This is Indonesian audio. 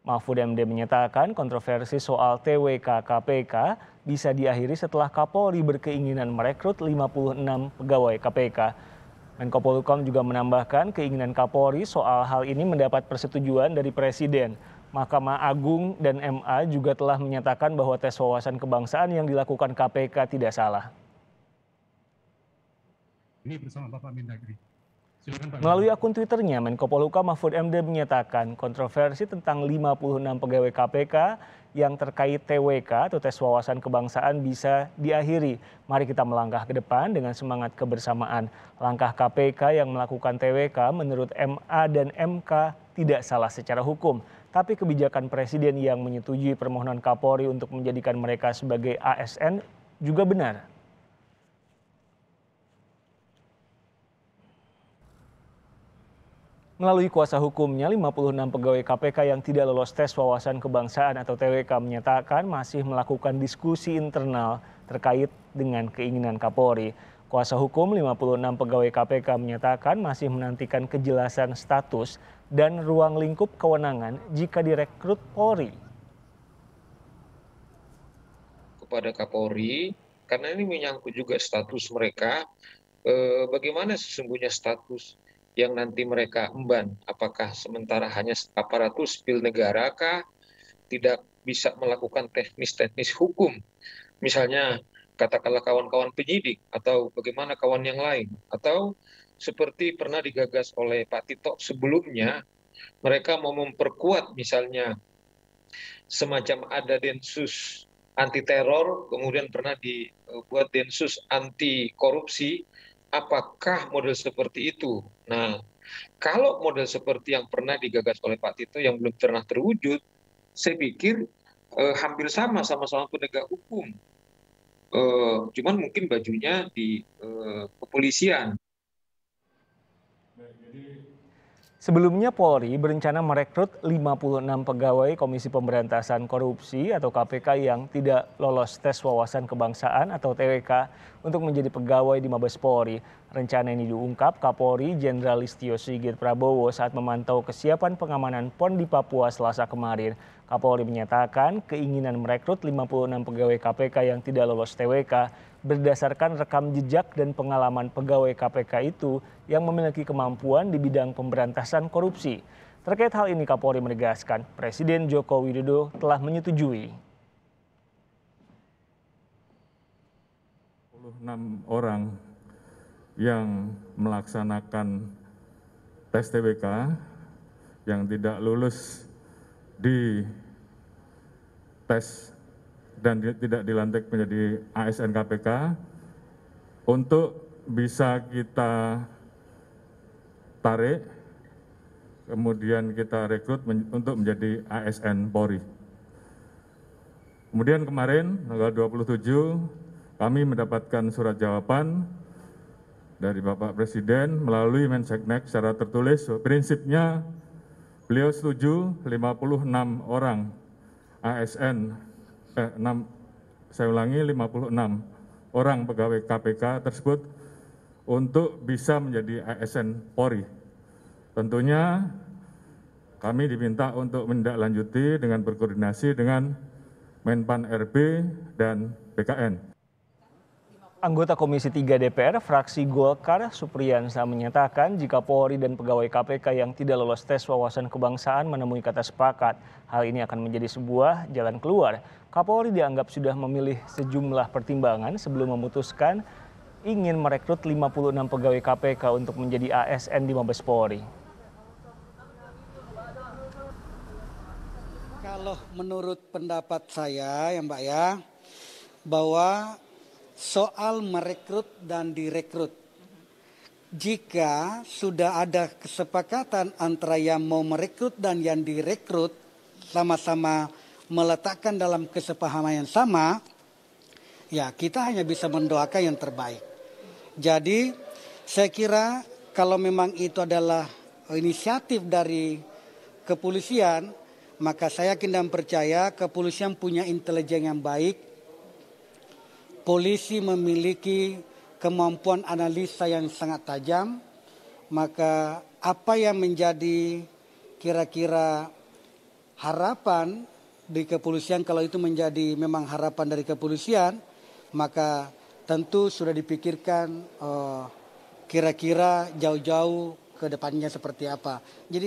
Mahfud MD menyatakan kontroversi soal TWK KPK bisa diakhiri setelah Kapolri berkeinginan merekrut 56 pegawai KPK. Menko Polhukam juga menambahkan keinginan Kapolri soal hal ini mendapat persetujuan dari Presiden. Mahkamah Agung dan MA juga telah menyatakan bahwa tes wawasan kebangsaan yang dilakukan KPK tidak salah. Ini bersama Bapak Mendagri. Melalui akun Twitternya, Menko Polhukam Mahfud MD menyatakan kontroversi tentang 56 pegawai KPK yang terkait TWK atau tes wawasan kebangsaan bisa diakhiri. Mari kita melangkah ke depan dengan semangat kebersamaan. Langkah KPK yang melakukan TWK menurut MA dan MK tidak salah secara hukum, tapi kebijakan presiden yang menyetujui permohonan Kapolri untuk menjadikan mereka sebagai ASN juga benar. Melalui kuasa hukumnya, 56 pegawai KPK yang tidak lolos tes wawasan kebangsaan atau TWK menyatakan masih melakukan diskusi internal terkait dengan keinginan Kapolri. Kuasa hukum 56 pegawai KPK menyatakan masih menantikan kejelasan status dan ruang lingkup kewenangan jika direkrut Polri. Kepada Kapolri, karena ini menyangkut juga status mereka, eh, bagaimana sesungguhnya status yang nanti mereka emban. Apakah sementara hanya aparatur sipil negara kah tidak bisa melakukan teknis-teknis hukum? Misalnya katakanlah kawan-kawan penyidik atau bagaimana kawan yang lain atau seperti pernah digagas oleh Pak Tito sebelumnya mereka mau memperkuat misalnya semacam ada densus anti teror kemudian pernah dibuat densus anti korupsi apakah model seperti itu? Nah, kalau model seperti yang pernah digagas oleh Pak Tito yang belum pernah terwujud, saya pikir eh, hampir sama sama seorang penegak hukum. Eh, cuman mungkin bajunya di eh, kepolisian. Sebelumnya Polri berencana merekrut 56 pegawai Komisi Pemberantasan Korupsi atau KPK yang tidak lolos tes wawasan kebangsaan atau TWK untuk menjadi pegawai di Mabes Polri. Rencana ini diungkap Kapolri Jenderal Listio Sigit Prabowo saat memantau kesiapan pengamanan PON di Papua selasa kemarin. Kapolri menyatakan keinginan merekrut 56 pegawai KPK yang tidak lolos TWK berdasarkan rekam jejak dan pengalaman pegawai KPK itu yang memiliki kemampuan di bidang pemberantasan korupsi. Terkait hal ini Kapolri menegaskan Presiden Joko Widodo telah menyetujui. enam orang yang melaksanakan tes TBK yang tidak lulus di tes dan tidak dilantik menjadi ASN KPK untuk bisa kita tarik kemudian kita rekrut men untuk menjadi ASN Polri. Kemudian kemarin tanggal 27 kami mendapatkan surat jawaban dari Bapak Presiden melalui Menseknek secara tertulis. Prinsipnya beliau setuju 56 orang ASN eh, 6 saya ulangi 56 orang pegawai KPK tersebut untuk bisa menjadi ASN Polri. Tentunya kami diminta untuk menindaklanjuti dengan berkoordinasi dengan Menpan RB dan BKN. Anggota Komisi 3 DPR, fraksi Golkar, Supriyansa menyatakan jika Polri dan pegawai KPK yang tidak lolos tes wawasan kebangsaan menemui kata sepakat, hal ini akan menjadi sebuah jalan keluar. Kapolri dianggap sudah memilih sejumlah pertimbangan sebelum memutuskan ingin merekrut 56 pegawai KPK untuk menjadi ASN di Mabes Polri. Kalau menurut pendapat saya ya Mbak ya, bahwa soal merekrut dan direkrut. Jika sudah ada kesepakatan antara yang mau merekrut dan yang direkrut, sama-sama meletakkan dalam kesepahaman yang sama, ya kita hanya bisa mendoakan yang terbaik. Jadi saya kira kalau memang itu adalah inisiatif dari kepolisian, maka saya yakin dan percaya kepolisian punya intelijen yang baik, polisi memiliki kemampuan analisa yang sangat tajam, maka apa yang menjadi kira-kira harapan di kepolisian kalau itu menjadi memang harapan dari kepolisian, maka tentu sudah dipikirkan eh, kira-kira jauh-jauh ke depannya seperti apa. Jadi